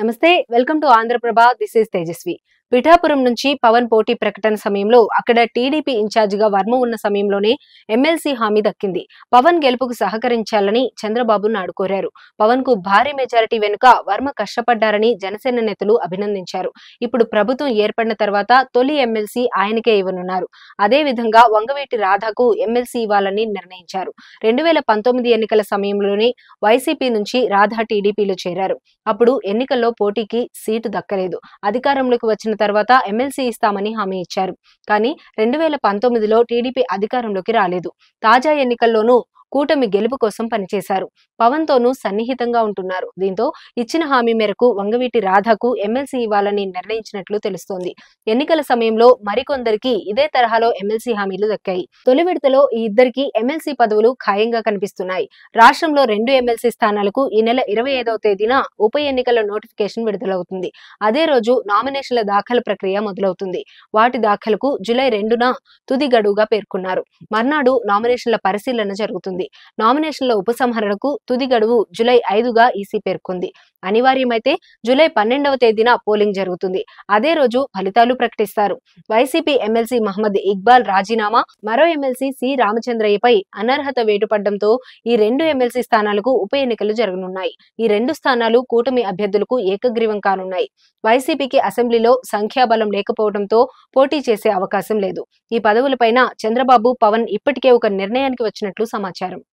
నమస్తే welcome to Andhraprabha this is Tejaswi Pithapuram నుంచి పవన్ పోటీ ప్రకటన సమయంలో అక్కడ టీడీపీ ఇన్ఛార్జిగా వర్మ ఉన్న సమయంలోనే ఎమ్మెల్సీ హామీ దక్కింది పవన్ గెలుపుకు సహకరించాలని చంద్రబాబు నాయుడు కోరారు పవన్ కు భారీ మెజారిటీ వెనుక వర్మ కష్టపడ్డారని జనసేన నేతలు అభినందించారు ఇప్పుడు ప్రభుత్వం ఏర్పడిన తర్వాత తొలి ఎమ్మెల్సీ ఆయనకే ఇవ్వనున్నారు అదే విధంగా వంగవేటి రాధాకు ఎమ్మెల్సీ ఇవ్వాలని నిర్ణయించారు రెండు వేల పంతొమ్మిది ఎన్నికల సమయంలోనే వైసీపీ నుంచి రాధా టీడీపీలో చేరారు అప్పుడు ఎన్నికల్లో పోటీకి సీటు దక్కలేదు అధికారంలోకి వచ్చిన తర్వాత ఎమ్మెల్సీ ఇస్తామని హామీ ఇచ్చారు కానీ రెండు వేల పంతొమ్మిదిలో టీడీపీ అధికారంలోకి రాలేదు తాజా ఎన్నికల్లోనూ కూటమి గెలుపు కోసం పనిచేశారు పవన్ తోనూ సన్నిహితంగా ఉంటున్నారు దీంతో ఇచ్చిన హామీ మేరకు వంగవీటి రాధకు ఎమ్మెల్సీ ఇవ్వాలని నిర్ణయించినట్లు తెలుస్తోంది ఎన్నికల సమయంలో మరికొందరికి ఇదే తరహాలో ఎమ్మెల్సీ హామీలు దక్కాయి తొలి విడతలో ఈ ఇద్దరికి ఎమ్మెల్సీ పదవులు ఖాయంగా కనిపిస్తున్నాయి రాష్ట్రంలో రెండు ఎమ్మెల్సీ స్థానాలకు ఈ నెల ఇరవై ఐదవ తేదీన ఉప ఎన్నికల నోటిఫికేషన్ విడుదలవుతుంది అదే రోజు నామినేషన్ల దాఖలు ప్రక్రియ మొదలవుతుంది వాటి దాఖలకు జూలై రెండున తుది గడువుగా పేర్కొన్నారు మర్నాడు నామినేషన్ల పరిశీలన జరుగుతుంది చేసింది నామినేషన్ల ఉపసంహరణకు తుది గడువు జులై ఐదుగా ఈసీ పేర్కొంది అనివార్యమైతే జులై పన్నెండవ తేదీన పోలింగ్ జరుగుతుంది అదే రోజు ఫలితాలు ప్రకటిస్తారు వైసీపీ ఎమ్మెల్సీ మహమ్మద్ ఇక్బాల్ రాజీనామా మరో ఎమ్మెల్సీ సి రామచంద్రయ్యపై అనర్హత వేటుపడడంతో ఈ రెండు ఎమ్మెల్సీ స్థానాలకు ఉప ఎన్నికలు జరగనున్నాయి ఈ రెండు స్థానాలు కూటమి అభ్యర్థులకు ఏకగ్రీవం కానున్నాయి వైసీపీకి అసెంబ్లీలో సంఖ్యాబలం లేకపోవడంతో పోటీ చేసే అవకాశం లేదు ఈ పదవులపైన చంద్రబాబు పవన్ ఇప్పటికే ఒక నిర్ణయానికి వచ్చినట్లు సమాచారం